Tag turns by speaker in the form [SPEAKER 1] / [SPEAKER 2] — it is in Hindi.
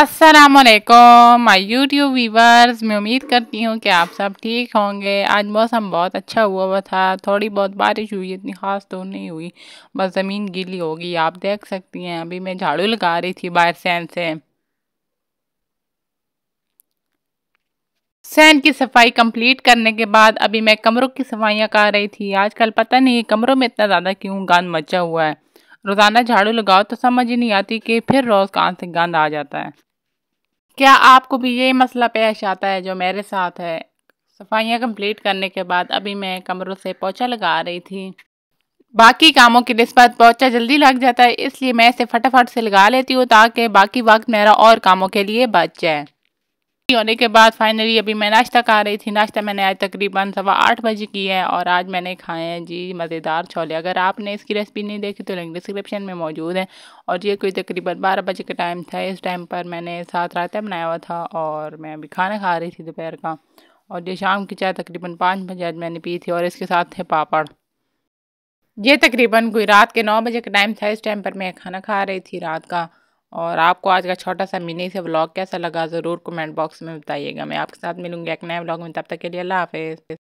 [SPEAKER 1] असलकम माई यूट्यूब वीवर्स मैं उम्मीद करती हूँ कि आप सब ठीक होंगे आज मौसम बहुत अच्छा हुआ हुआ था थोड़ी बहुत बारिश हुई इतनी ख़ास तो नहीं हुई बस ज़मीन गीली होगी आप देख सकती हैं अभी मैं झाड़ू लगा रही थी बाहर सैन से सैन की सफाई कंप्लीट करने के बाद अभी मैं कमरों की सफाइयाँ कर रही थी आजकल पता नहीं कमरों में इतना ज़्यादा क्यों गंद मचा हुआ है रोज़ाना झाड़ू लगाओ तो समझ ही नहीं आती कि फिर रोज़ कहाँ से गंद आ जाता है क्या आपको भी यही मसला पेश आता है जो मेरे साथ है सफाइयाँ कंप्लीट करने के बाद अभी मैं कमरों से पोछा लगा रही थी बाकी कामों की नस्बत पोछा जल्दी लग जाता है इसलिए मैं इसे फटाफट से लगा लेती हूँ ताकि बाकी वक्त मेरा और कामों के लिए बच जाए होने के बाद फाइनली अभी मैं नाश्ता खा रही थी नाश्ता मैंने आज तकरीबन सवा आठ बजे किया है और आज मैंने खाए हैं जी मज़ेदार छोले अगर आपने इसकी रेसिपी नहीं देखी तो लिंक डिस्क्रिप्शन में मौजूद है और ये कोई तकरीबन बारह बजे का टाइम था इस टाइम पर मैंने सात रायता बनाया हुआ था और मैं अभी खाना खा रही थी दोपहर का और ये शाम की चाय तकरीबन पाँच बजे आज मैंने पी थी और इसके साथ थे पापड़ ये तकरीबन कोई रात के नौ बजे का टाइम था इस टाइम पर मैं खाना खा रही थी रात का और आपको आज का छोटा सा मिनी से ब्लॉग कैसा लगा ज़रूर कमेंट बॉक्स में बताइएगा मैं आपके साथ मिलूंगी एक नए ब्लॉग में तब तक के लिए अल्लाह हाफिज़